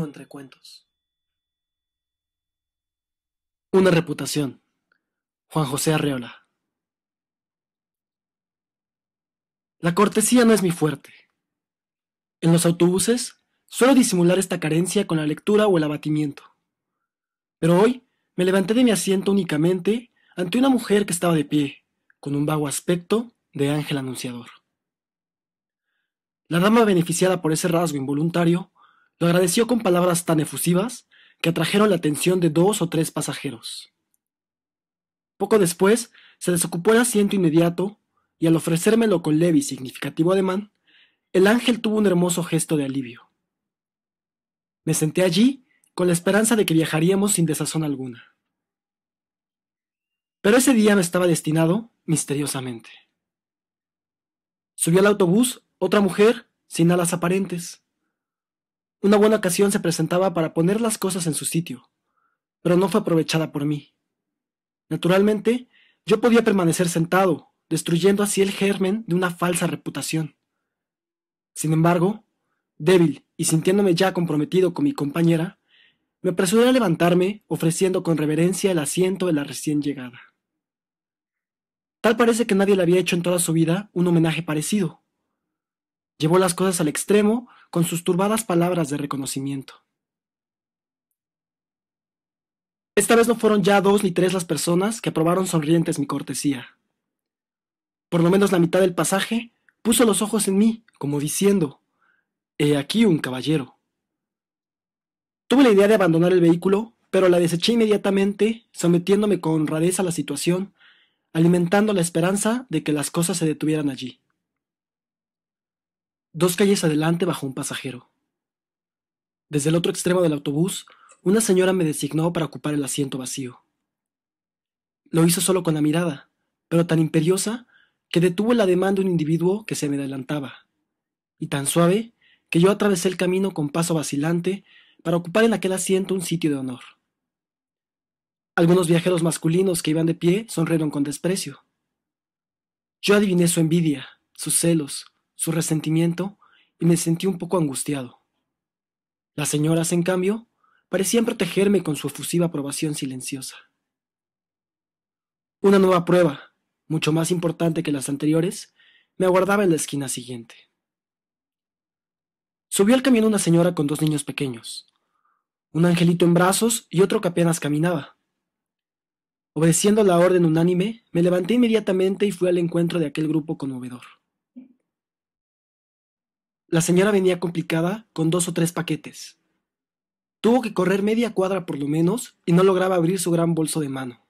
entre cuentos. Una reputación. Juan José Arreola. La cortesía no es mi fuerte. En los autobuses suelo disimular esta carencia con la lectura o el abatimiento. Pero hoy me levanté de mi asiento únicamente ante una mujer que estaba de pie, con un vago aspecto de ángel anunciador. La dama beneficiada por ese rasgo involuntario lo agradeció con palabras tan efusivas que atrajeron la atención de dos o tres pasajeros. Poco después, se desocupó el asiento inmediato y al ofrecérmelo con leve y significativo ademán, el ángel tuvo un hermoso gesto de alivio. Me senté allí con la esperanza de que viajaríamos sin desazón alguna. Pero ese día me estaba destinado misteriosamente. Subió al autobús otra mujer sin alas aparentes, una buena ocasión se presentaba para poner las cosas en su sitio, pero no fue aprovechada por mí. Naturalmente, yo podía permanecer sentado, destruyendo así el germen de una falsa reputación. Sin embargo, débil y sintiéndome ya comprometido con mi compañera, me apresuré a levantarme, ofreciendo con reverencia el asiento de la recién llegada. Tal parece que nadie le había hecho en toda su vida un homenaje parecido, Llevó las cosas al extremo con sus turbadas palabras de reconocimiento. Esta vez no fueron ya dos ni tres las personas que aprobaron sonrientes mi cortesía. Por lo menos la mitad del pasaje puso los ojos en mí, como diciendo, He aquí un caballero. Tuve la idea de abandonar el vehículo, pero la deseché inmediatamente, sometiéndome con honradez a la situación, alimentando la esperanza de que las cosas se detuvieran allí. Dos calles adelante bajo un pasajero. Desde el otro extremo del autobús, una señora me designó para ocupar el asiento vacío. Lo hizo solo con la mirada, pero tan imperiosa que detuvo la demanda de un individuo que se me adelantaba, y tan suave que yo atravesé el camino con paso vacilante para ocupar en aquel asiento un sitio de honor. Algunos viajeros masculinos que iban de pie sonrieron con desprecio. Yo adiviné su envidia, sus celos, su resentimiento y me sentí un poco angustiado. Las señoras, en cambio, parecían protegerme con su efusiva aprobación silenciosa. Una nueva prueba, mucho más importante que las anteriores, me aguardaba en la esquina siguiente. Subió al camión una señora con dos niños pequeños, un angelito en brazos y otro que apenas caminaba. Obedeciendo la orden unánime, me levanté inmediatamente y fui al encuentro de aquel grupo conmovedor. La señora venía complicada con dos o tres paquetes. Tuvo que correr media cuadra por lo menos y no lograba abrir su gran bolso de mano.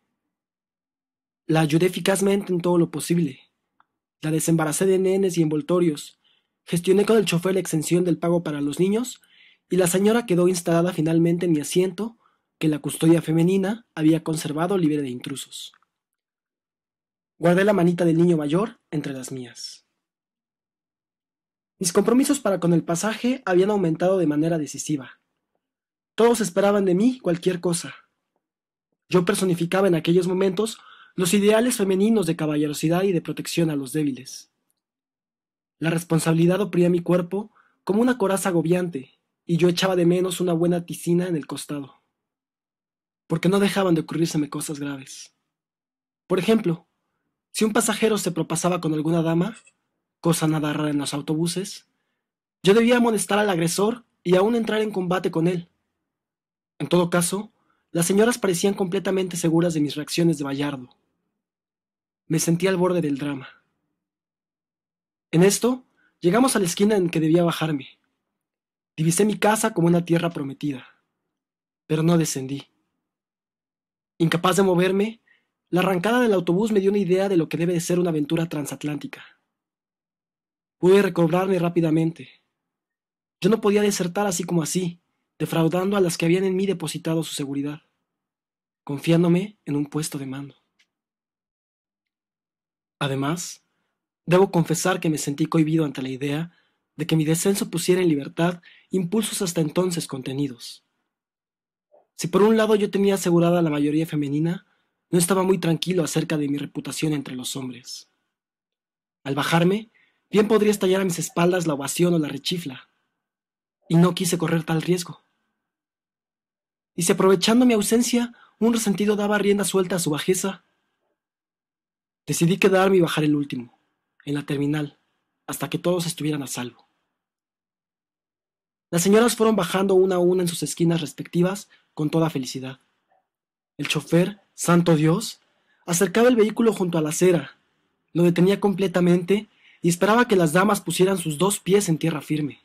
La ayudé eficazmente en todo lo posible. La desembaracé de nenes y envoltorios. Gestioné con el chofer la exención del pago para los niños y la señora quedó instalada finalmente en mi asiento que la custodia femenina había conservado libre de intrusos. Guardé la manita del niño mayor entre las mías. Mis compromisos para con el pasaje habían aumentado de manera decisiva. Todos esperaban de mí cualquier cosa. Yo personificaba en aquellos momentos los ideales femeninos de caballerosidad y de protección a los débiles. La responsabilidad opría mi cuerpo como una coraza agobiante, y yo echaba de menos una buena ticina en el costado. Porque no dejaban de ocurrírseme cosas graves. Por ejemplo, si un pasajero se propasaba con alguna dama, cosa nada rara en los autobuses, yo debía amonestar al agresor y aún entrar en combate con él. En todo caso, las señoras parecían completamente seguras de mis reacciones de Bayardo. Me sentí al borde del drama. En esto, llegamos a la esquina en que debía bajarme. Divisé mi casa como una tierra prometida, pero no descendí. Incapaz de moverme, la arrancada del autobús me dio una idea de lo que debe de ser una aventura transatlántica. Pude recobrarme rápidamente. Yo no podía desertar así como así, defraudando a las que habían en mí depositado su seguridad, confiándome en un puesto de mando. Además, debo confesar que me sentí cohibido ante la idea de que mi descenso pusiera en libertad impulsos hasta entonces contenidos. Si por un lado yo tenía asegurada la mayoría femenina, no estaba muy tranquilo acerca de mi reputación entre los hombres. Al bajarme, Bien podría estallar a mis espaldas la ovación o la rechifla, y no quise correr tal riesgo. Y si aprovechando mi ausencia, un resentido daba rienda suelta a su bajeza, decidí quedarme y bajar el último, en la terminal, hasta que todos estuvieran a salvo. Las señoras fueron bajando una a una en sus esquinas respectivas con toda felicidad. El chofer, santo Dios, acercaba el vehículo junto a la acera, lo detenía completamente y esperaba que las damas pusieran sus dos pies en tierra firme.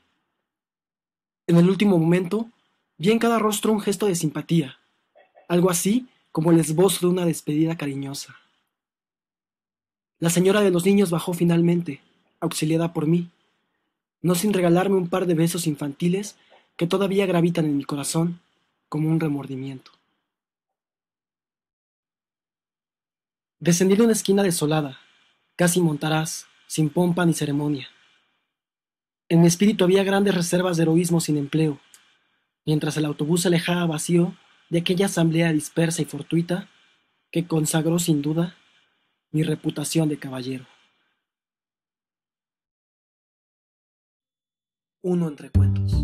En el último momento, vi en cada rostro un gesto de simpatía, algo así como el esbozo de una despedida cariñosa. La señora de los niños bajó finalmente, auxiliada por mí, no sin regalarme un par de besos infantiles que todavía gravitan en mi corazón como un remordimiento. Descendí de una esquina desolada, casi montarás, sin pompa ni ceremonia. En mi espíritu había grandes reservas de heroísmo sin empleo. Mientras el autobús se alejaba vacío de aquella asamblea dispersa y fortuita que consagró sin duda mi reputación de caballero. Uno entre cuentos.